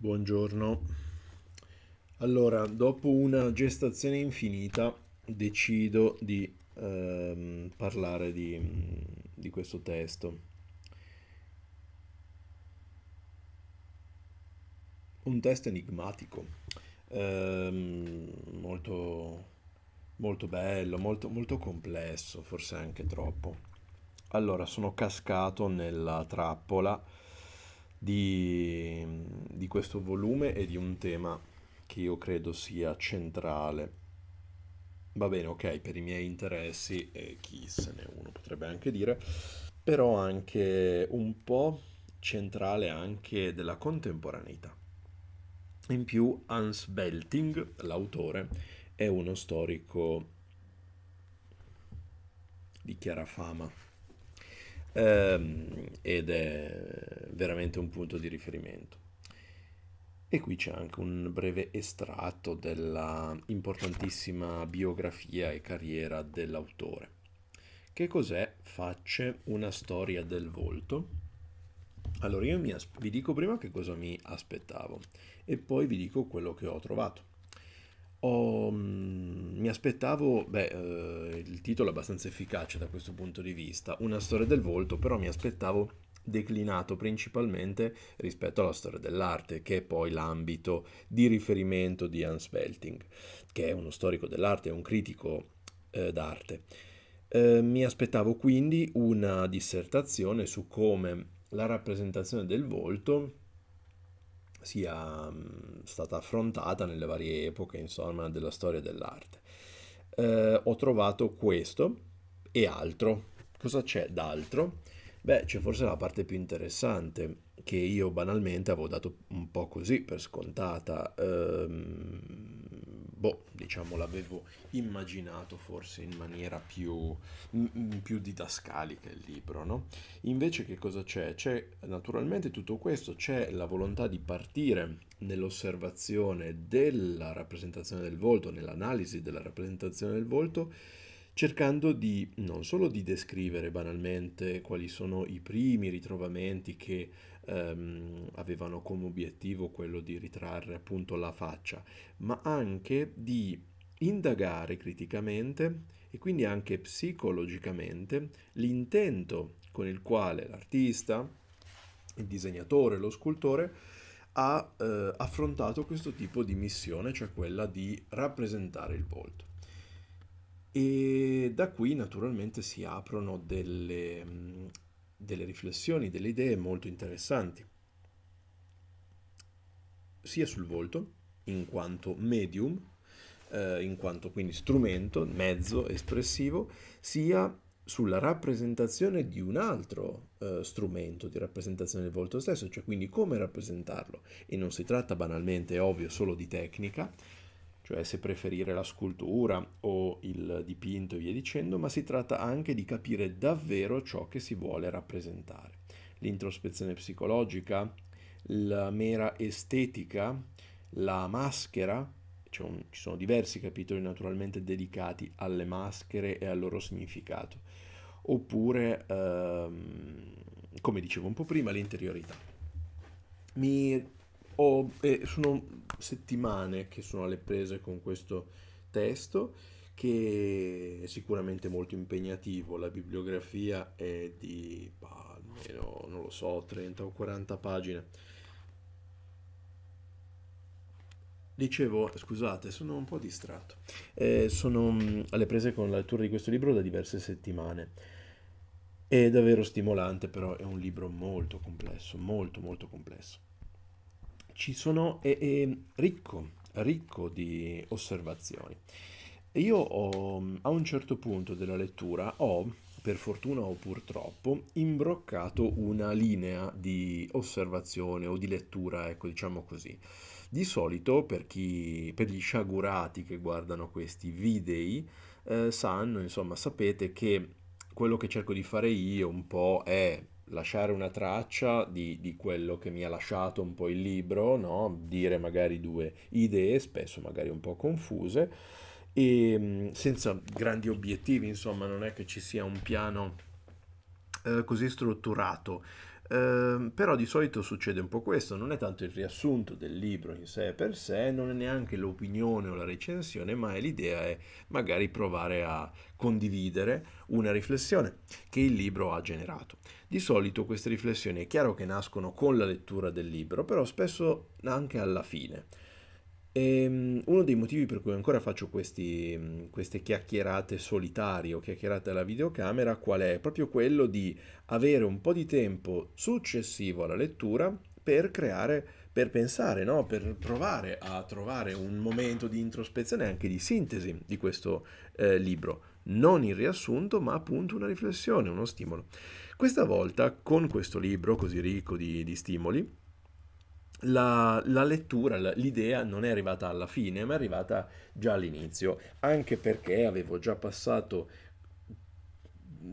Buongiorno. Allora, dopo una gestazione infinita decido di ehm, parlare di, di questo testo. Un testo enigmatico, ehm, molto, molto bello, molto, molto complesso, forse anche troppo. Allora, sono cascato nella trappola di, di questo volume e di un tema che io credo sia centrale. Va bene, ok, per i miei interessi, e chi se ne uno potrebbe anche dire, però anche un po' centrale anche della contemporaneità. In più Hans Belting, l'autore, è uno storico di chiara fama Ehm, ed è veramente un punto di riferimento. E qui c'è anche un breve estratto della importantissima biografia e carriera dell'autore. Che cos'è Facce una storia del volto? Allora io as- vi dico prima che cosa mi aspettavo e poi vi dico quello che ho trovato. Ho, mm, mi aspettavo, beh, eh, il titolo è abbastanza efficace da questo punto di vista, una storia del volto, però mi aspettavo declinato principalmente rispetto alla storia dell'arte, che è poi l'ambito di riferimento di Hans Belting, che è uno storico dell'arte, è un critico eh, d'arte. Eh, mi aspettavo quindi una dissertazione su come la rappresentazione del volto sia mm, stata affrontata nelle varie epoche, insomma, della storia dell'arte. Eh, ho trovato questo e altro. Cosa c'è d'altro? Beh, c'è forse la parte più interessante che io banalmente avevo dato un po' così per scontata. Ehm, boh, diciamo, l'avevo immaginato forse in maniera più, m- più didascalica il libro, no? Invece che cosa c'è? C'è naturalmente tutto questo, c'è la volontà di partire nell'osservazione della rappresentazione del volto, nell'analisi della rappresentazione del volto, cercando di non solo di descrivere banalmente quali sono i primi ritrovamenti che ehm, avevano come obiettivo quello di ritrarre appunto la faccia, ma anche di indagare criticamente e quindi anche psicologicamente l'intento con il quale l'artista, il disegnatore, lo scultore ha eh, affrontato questo tipo di missione, cioè quella di rappresentare il volto. E da qui naturalmente si aprono delle, delle riflessioni, delle idee molto interessanti, sia sul volto, in quanto medium, eh, in quanto quindi strumento, mezzo espressivo, sia sulla rappresentazione di un altro eh, strumento di rappresentazione del volto stesso, cioè quindi come rappresentarlo. E non si tratta banalmente, è ovvio, solo di tecnica, cioè se preferire la scultura o il dipinto e via dicendo, ma si tratta anche di capire davvero ciò che si vuole rappresentare. L'introspezione psicologica, la mera estetica, la maschera, cioè un, ci sono diversi capitoli naturalmente dedicati alle maschere e al loro significato, oppure, ehm, come dicevo un po' prima, l'interiorità. Mi ho, eh, sono settimane che sono alle prese con questo testo che è sicuramente molto impegnativo, la bibliografia è di bah, almeno, non lo so, 30 o 40 pagine. Dicevo, scusate, sono un po' distratto. Eh, sono mm, alle prese con la lettura di questo libro da diverse settimane. È davvero stimolante, però è un libro molto complesso, molto molto complesso ci sono, è, è ricco, ricco di osservazioni. Io ho, a un certo punto della lettura ho, per fortuna o purtroppo, imbroccato una linea di osservazione o di lettura, ecco diciamo così. Di solito per, chi, per gli sciagurati che guardano questi video eh, sanno, insomma sapete che quello che cerco di fare io un po' è lasciare una traccia di, di, quello che mi ha lasciato un po' il libro, no? dire magari due idee, spesso magari un po' confuse, e mm, senza grandi obiettivi, insomma, non è che ci sia un piano eh, così strutturato. Ehm, però di solito succede un po' questo, non è tanto il riassunto del libro in sé per sé, non è neanche l'opinione o la recensione, ma è l'idea è magari provare a condividere una riflessione che il libro ha generato. Di solito queste riflessioni è chiaro che nascono con la lettura del libro, però spesso anche alla fine. E ehm, uno dei motivi per cui ancora faccio questi, queste chiacchierate solitarie o chiacchierate alla videocamera, qual è? Proprio quello di avere un po' di tempo successivo alla lettura per creare, per pensare, no? per provare a trovare un momento di introspezione e anche di sintesi di questo eh, libro. Non il riassunto, ma appunto una riflessione, uno stimolo. Questa volta, con questo libro così ricco di, di stimoli, la, la, lettura, l'idea non è arrivata alla fine, ma è arrivata già all'inizio, anche perché avevo già passato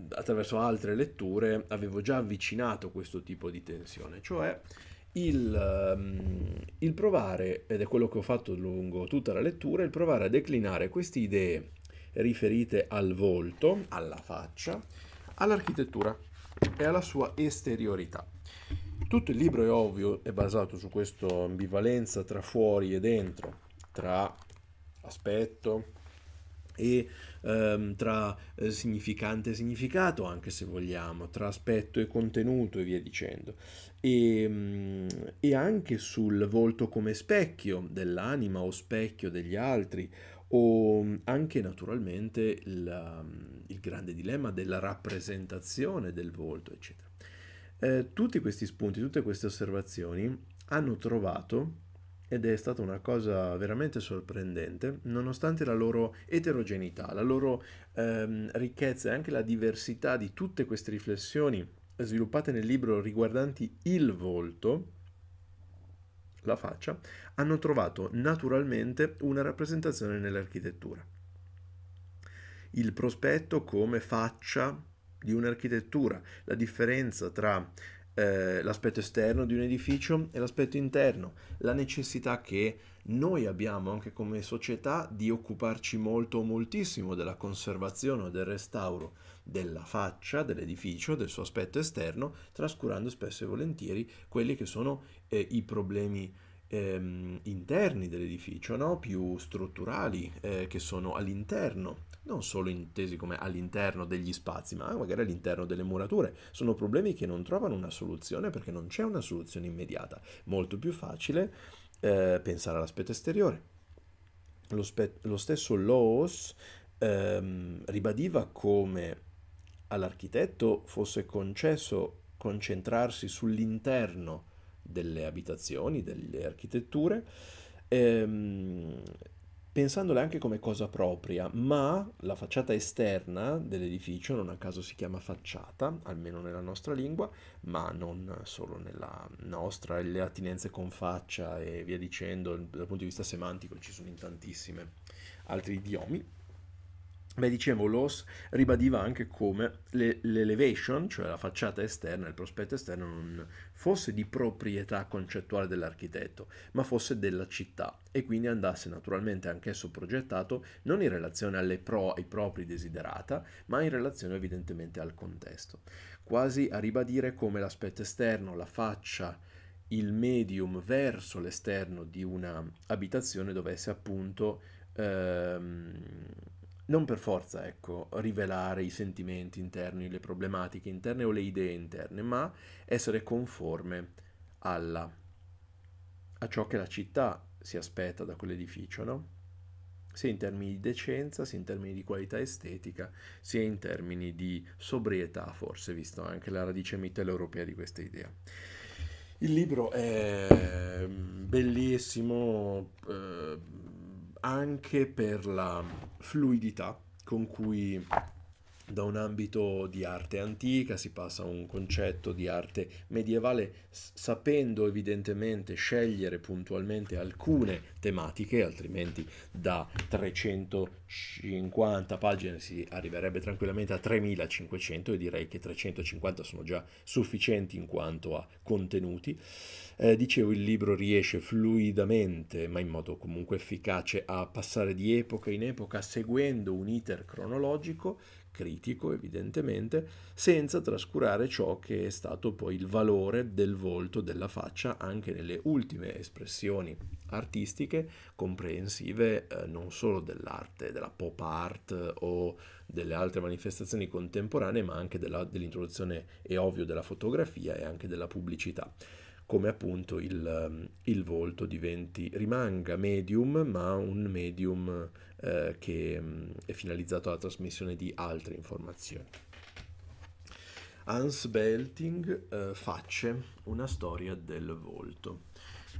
attraverso altre letture, avevo già avvicinato questo tipo di tensione, cioè il, ehm, il provare, ed è quello che ho fatto lungo tutta la lettura, il provare a declinare queste idee riferite al volto, alla faccia, all'architettura e alla sua esteriorità. Tutto il libro è ovvio, è basato su questa ambivalenza tra fuori e dentro, tra aspetto e ehm, tra eh, significante e significato, anche se vogliamo, tra aspetto e contenuto e via dicendo, e, mm, e anche sul volto come specchio dell'anima o specchio degli altri, o mm, anche naturalmente il, ehm, il grande dilemma della rappresentazione del volto, eccetera eh, tutti questi spunti, tutte queste osservazioni hanno trovato, ed è stata una cosa veramente sorprendente, nonostante la loro eterogeneità, la loro ehm, ricchezza e anche la diversità di tutte queste riflessioni sviluppate nel libro riguardanti il volto, la faccia, hanno trovato naturalmente una rappresentazione nell'architettura. Il prospetto come faccia di un'architettura, la differenza tra eh, l'aspetto esterno di un edificio e l'aspetto interno, la necessità che noi abbiamo anche come società di occuparci molto moltissimo della conservazione o del restauro della faccia dell'edificio, del suo aspetto esterno, trascurando spesso e volentieri quelli che sono eh, i problemi ehm, interni dell'edificio, no? più strutturali, eh, che sono all'interno, non solo intesi come all'interno degli spazi, ma magari all'interno delle murature. Sono problemi che non trovano una soluzione perché non c'è una soluzione immediata. Molto più facile eh, pensare all'aspetto esteriore. Lo, spe- lo stesso Loos ehm, ribadiva come all'architetto fosse concesso concentrarsi sull'interno delle abitazioni, delle architetture, ehm, pensandole anche come cosa propria, ma la facciata esterna dell'edificio, non a caso si chiama facciata, almeno nella nostra lingua, ma non solo nella nostra, le attinenze con faccia e via dicendo, dal punto di vista semantico ci sono in tantissime altri idiomi. Beh, dicevo, Loss ribadiva anche come le, l'elevation, cioè la facciata esterna, il prospetto esterno, non fosse di proprietà concettuale dell'architetto, ma fosse della città e quindi andasse naturalmente anch'esso progettato non in relazione alle pro, ai propri desiderata, ma in relazione evidentemente al contesto. Quasi a ribadire come l'aspetto esterno, la faccia, il medium verso l'esterno di una abitazione dovesse appunto... Ehm, non per forza, ecco, rivelare i sentimenti interni, le problematiche interne o le idee interne, ma essere conforme alla, a ciò che la città si aspetta da quell'edificio, no? sia in termini di decenza, sia in termini di qualità estetica, sia in termini di sobrietà, forse, visto anche la radice mitteleuropea di questa idea. Il libro è ehm, bellissimo, eh, anche per la fluidità con cui da un ambito di arte antica si passa a un concetto di arte medievale sapendo evidentemente scegliere puntualmente alcune tematiche, altrimenti da 350 pagine si arriverebbe tranquillamente a 3500 e direi che 350 sono già sufficienti in quanto a contenuti. Eh, dicevo, il libro riesce fluidamente, ma in modo comunque efficace, a passare di epoca in epoca seguendo un iter cronologico critico evidentemente, senza trascurare ciò che è stato poi il valore del volto, della faccia, anche nelle ultime espressioni artistiche, comprensive eh, non solo dell'arte, della pop art o delle altre manifestazioni contemporanee, ma anche della, dell'introduzione, è ovvio, della fotografia e anche della pubblicità come appunto il, eh, il volto diventi, rimanga medium, ma un medium eh, che mm, è finalizzato alla trasmissione di altre informazioni. Hans Belting, eh, Facce, una storia del volto.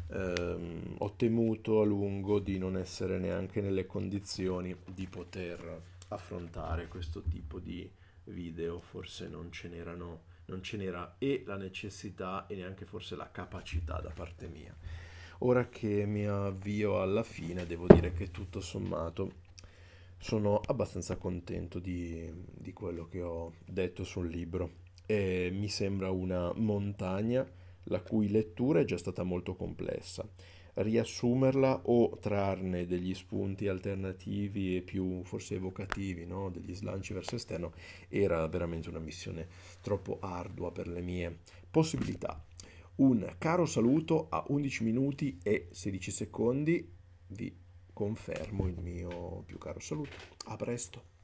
Eh, ho temuto a lungo di non essere neanche nelle condizioni di poter affrontare questo tipo di video, forse non ce n'erano non ce n'era e la necessità e neanche forse la capacità da parte mia. Ora che mi avvio alla fine, devo dire che tutto sommato sono abbastanza contento di, di quello che ho detto sul libro. E mi sembra una montagna la cui lettura è già stata molto complessa riassumerla o trarne degli spunti alternativi e più forse evocativi, no? degli slanci verso esterno, era veramente una missione troppo ardua per le mie possibilità. Un caro saluto a 11 minuti e 16 secondi, vi confermo il mio più caro saluto. A presto.